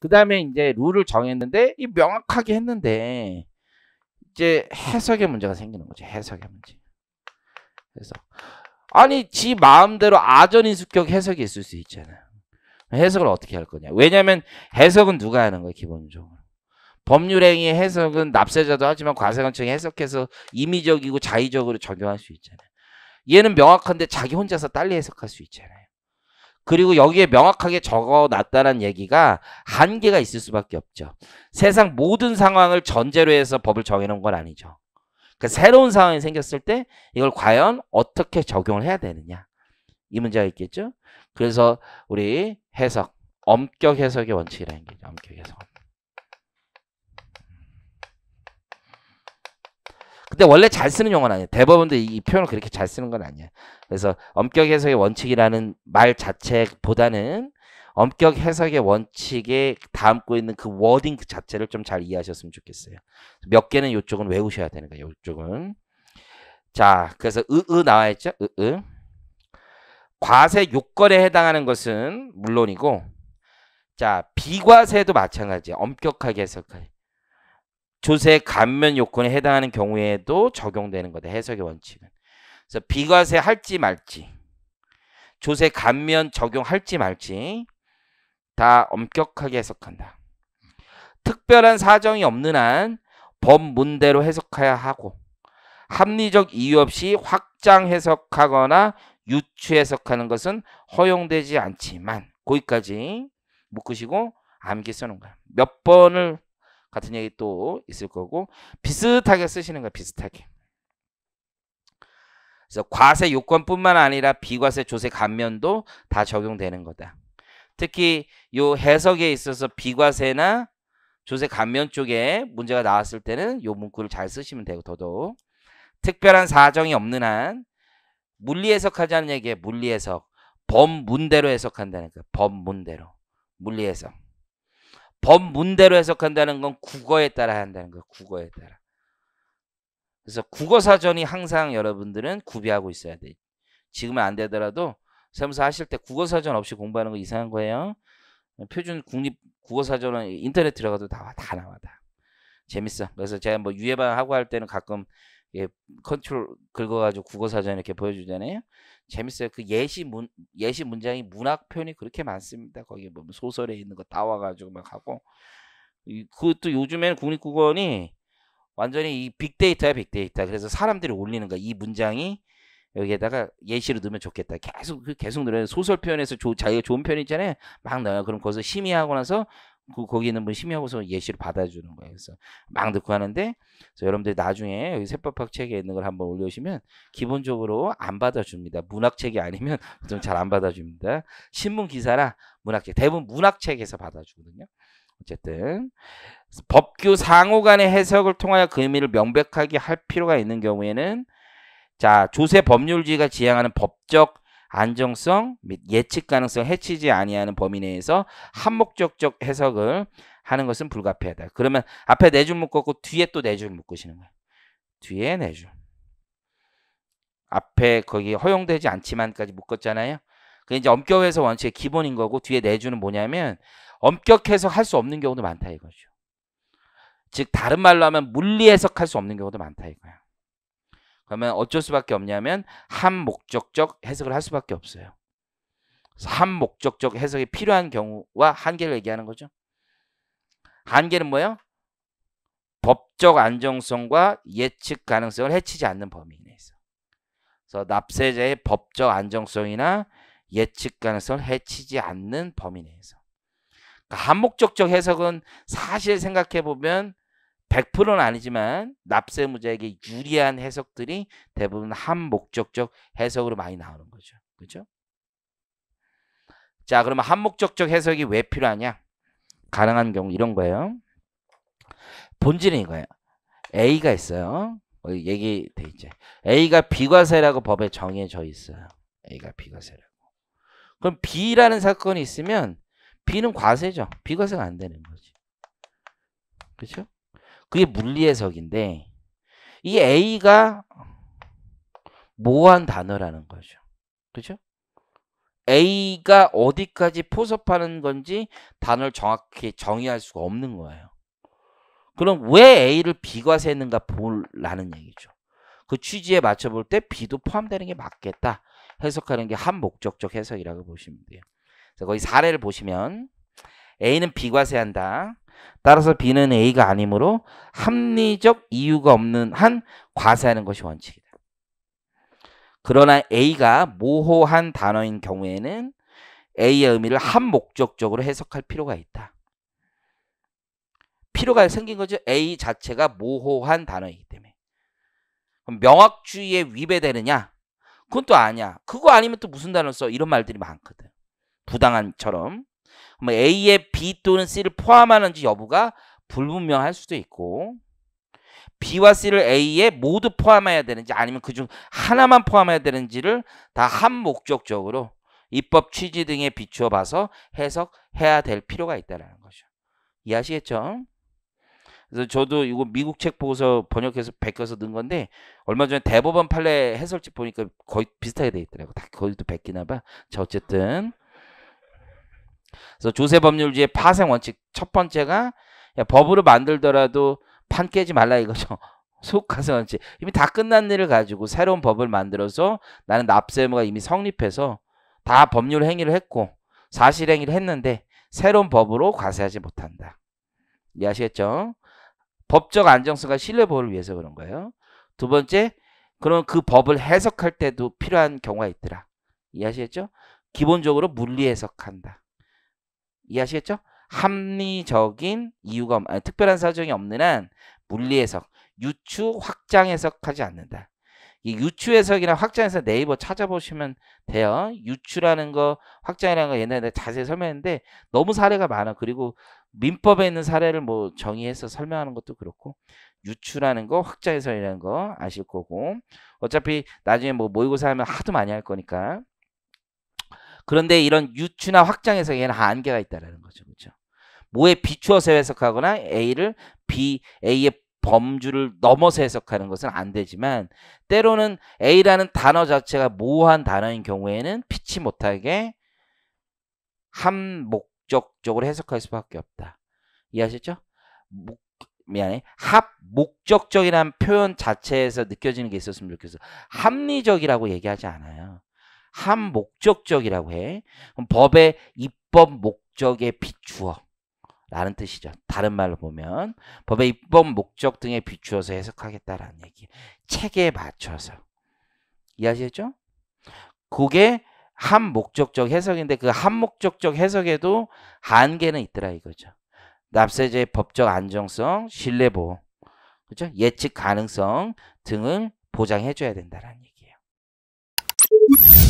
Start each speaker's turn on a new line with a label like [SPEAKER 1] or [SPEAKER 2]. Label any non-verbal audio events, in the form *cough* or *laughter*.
[SPEAKER 1] 그 다음에 이제 룰을 정했는데 이 명확하게 했는데 이제 해석의 문제가 생기는 거죠. 해석의 문제. 그래서 아니 지 마음대로 아전인 수격 해석이 있을 수 있잖아요. 해석을 어떻게 할 거냐. 왜냐하면 해석은 누가 하는 거예요. 기본적으로. 법률행위 해석은 납세자도 하지만 과세관청이 해석해서 임의적이고 자의적으로 적용할 수 있잖아요. 얘는 명확한데 자기 혼자서 딸리 해석할 수 있잖아요. 그리고 여기에 명확하게 적어놨다는 얘기가 한계가 있을 수밖에 없죠. 세상 모든 상황을 전제로 해서 법을 정해놓은 건 아니죠. 그 새로운 상황이 생겼을 때 이걸 과연 어떻게 적용을 해야 되느냐 이 문제가 있겠죠. 그래서 우리 해석, 엄격 해석의 원칙이라는 게 엄격 해석. 근데 원래 잘 쓰는 용어는 아니야. 대법원도 이, 표현을 그렇게 잘 쓰는 건 아니야. 그래서 엄격 해석의 원칙이라는 말 자체보다는 엄격 해석의 원칙에 담고 있는 그 워딩 그 자체를 좀 잘 이해하셨으면 좋겠어요. 몇 개는 이쪽은 외우셔야 되는 거예요. 이쪽은. 자, 그래서 으으 나와 있죠? 으으. 과세 요건에 해당하는 것은 물론이고 자, 비과세도 마찬가지예요. 엄격하게 해석할. 조세 감면 요건에 해당하는 경우에도 적용되는 거다. 해석의 원칙은. 그래서 비과세 할지 말지 조세 감면 적용할지 말지 다 엄격하게 해석한다. 특별한 사정이 없는 한 법문대로 해석해야 하고 합리적 이유 없이 확장 해석하거나 유추 해석하는 것은 허용되지 않지만 거기까지 묶으시고 암기 쓰는 거야. 몇 번을 같은 얘기 또 있을 거고 비슷하게 쓰시는 거야 비슷하게 그래서 과세 요건뿐만 아니라 비과세 조세 감면도 다 적용되는 거다 특히 요 해석에 있어서 비과세나 조세 감면 쪽에 문제가 나왔을 때는 요 문구를 잘 쓰시면 되고 더더욱 특별한 사정이 없는 한 물리 해석하자는 얘기에 물리 해석 범문대로 해석한다니까 범문대로 물리 해석 법문대로 해석한다는 건 국어에 따라 한다는 거예요. 국어에 따라. 그래서 국어사전이 항상 여러분들은 구비하고 있어야 돼 지금은 안 되더라도 세무사 하실 때 국어사전 없이 공부하는 거 이상한 거예요. 표준 국립 국어사전은 인터넷 들어가도 다, 다 나와 다. 재밌어. 그래서 제가 뭐 유예방 하고 할 때는 가끔 예, 컨트롤 긁어가지고 국어사전 이렇게 보여주잖아요. 재밌어요. 그 예시 문 예시 문장이 문학 표현이 그렇게 많습니다. 거기 보면 뭐 소설에 있는 거 다 와가지고 막 하고 그것도 요즘에는 국립국어원이 완전히 이 빅데이터야 빅데이터. 그래서 사람들이 올리는 거 이 문장이 여기에다가 예시를 넣으면 좋겠다. 계속 그 계속 늘어요. 소설 표현에서 조, 자기가 좋은 표현 있잖아요. 막 나와요. 그럼 거기서 심의하고 나서 그 거기는 뭐심의하고서 예시를 받아주는 거예요. 그래서 막 넣고 하는데 그래서 여러분들 나중에 여기 세법학 책에 있는 걸 한번 올려주시면 기본적으로 안 받아줍니다. 문학책이 아니면 *laughs* 좀 잘 안 받아줍니다. 신문 기사나 문학책 대부분 문학책에서 받아주거든요. 어쨌든 법규 상호 간의 해석을 통하여 그 의미를 명백하게 할 필요가 있는 경우에는 자 조세 법률주의가 지향하는 법적 안정성 및 예측 가능성 해치지 아니하는 범위 내에서 한목적적 해석을 하는 것은 불가피하다. 그러면 앞에 네줄 묶었고 뒤에 또네줄 묶으시는 거예요. 뒤에 네 줄. 앞에 거기 허용되지 않지만까지 묶었잖아요. 그게 이제 엄격 해석 원칙의 기본인 거고 뒤에 네 줄은 뭐냐면 엄격 해석할 수 없는 경우도 많다 이거죠. 즉 다른 말로 하면 물리 해석할 수 없는 경우도 많다 이거예요 그러면 어쩔 수밖에 없냐면 한 목적적 해석을 할 수밖에 없어요. 한 목적적 해석이 필요한 경우와 한계를 얘기하는 거죠. 한계는 뭐예요? 법적 안정성과 예측 가능성을 해치지 않는 범위 내에서. 그래서 납세자의 법적 안정성이나 예측 가능성을 해치지 않는 범위 내에서. 그러니까 한목적적 해석은 사실 생각해 보면 100%는 아니지만 납세무자에게 유리한 해석들이 대부분 한 목적적 해석으로 많이 나오는 거죠. 그죠? 자, 그러면 한 목적적 해석이 왜 필요하냐? 가능한 경우 이런 거예요. 본질은 이거예요. A가 있어요. 어, 얘기돼 있죠. A가 비과세라고 법에 정해져 있어요. A가 비과세라고. 그럼 B라는 사건이 있으면 B는 과세죠. 비과세가 안 되는 거지. 그렇죠? 그게 물리해석인데 이 A가 모한 호 단어라는 거죠. 그죠? A가 어디까지 포섭하는 건지 단어를 정확히 정의할 수가 없는 거예요. 그럼 왜 A를 B가 세는가 볼라는 얘기죠. 그 취지에 맞춰볼 때 B도 포함되는 게 맞겠다. 해석하는 게 한 목적적 해석이라고 보시면 돼요. 그래서 거기 사례를 보시면 A는 B과 세한다. 따라서 B는 A가 아니므로 합리적 이유가 없는 한 과세하는 것이 원칙이다. 그러나 A가 모호한 단어인 경우에는 A의 의미를 한 목적적으로 해석할 필요가 있다. 필요가 생긴 거죠. A 자체가 모호한 단어이기 때문에. 그럼 명확주의에 위배되느냐? 그건 또 아니야. 그거 아니면 또 무슨 단어 써? 이런 말들이 많거든. 부당한처럼. 뭐 A의 B 또는 C를 포함하는지 여부가 불분명할 수도 있고 B와 C를 A에 모두 포함해야 되는지 아니면 그 중 하나만 포함해야 되는지를 다 한 목적적으로 입법 취지 등에 비추어 봐서 해석해야 될 필요가 있다는 거죠. 이해하시겠죠? 그래서 저도 이거 미국 책 보고서 번역해서 베껴서 넣은 건데 얼마 전에 대법원 판례 해설집 보니까 거의 비슷하게 돼 있더라고. 다 거기도 베끼나 봐. 자 어쨌든 그래서 조세법률주의 파생 원칙 첫 번째가 야, 법으로 만들더라도 판 깨지 말라 이거죠. 소가과세 *laughs* 원칙 이미 다 끝난 일을 가지고 새로운 법을 만들어서 나는 납세 의무가 이미 성립해서 다 법률 행위를 했고 사실 행위를 했는데 새로운 법으로 과세하지 못한다. 이해하시겠죠? 법적 안정성과 신뢰보호를 위해서 그런 거예요. 두 번째, 그럼 그 법을 해석할 때도 필요한 경우가 있더라. 이해하시겠죠? 기본적으로 물리 해석한다. 이해하시겠죠? 합리적인 이유가 아니, 특별한 사정이 없는 한 물리 해석, 유추 확장 해석하지 않는다. 이 유추 해석이나 확장 해석 네이버 찾아보시면 돼요. 유추라는 거, 확장이라는 거 옛날에 자세히 설명했는데 너무 사례가 많아. 그리고 민법에 있는 사례를 뭐 정의해서 설명하는 것도 그렇고 유추라는 거, 확장 해석이라는 거 아실 거고 어차피 나중에 뭐 모의고사 하면 하도 많이 할 거니까 그런데 이런 유추나 확장 해서에는 한계가 있다라는 거죠. 그렇죠? 뭐에 비추어서 해석하거나 A를 B, A의 범주를 넘어서 해석하는 것은 안 되지만 때로는 A라는 단어 자체가 모호한 단어인 경우에는 피치 못하게 한 목적적으로 해석할 수밖에 없다. 이해하셨죠? 목, 미안해. 합 목적적이라는 표현 자체에서 느껴지는 게 있었으면 좋겠어. 합리적이라고 얘기하지 않아요. 한목적적이라고 해. 그럼 법의 입법 목적에 비추어. 라는 뜻이죠. 다른 말로 보면 법의 입법 목적 등에 비추어서 해석하겠다라는 얘기. 책에 맞춰서. 이해하시겠죠? 그게 한목적적 해석인데 그 한목적적 해석에도 한계는 있더라 이거죠. 납세자의 법적 안정성, 신뢰보호, 그렇죠? 예측 가능성 등을 보장해줘야 된다는 얘기예요.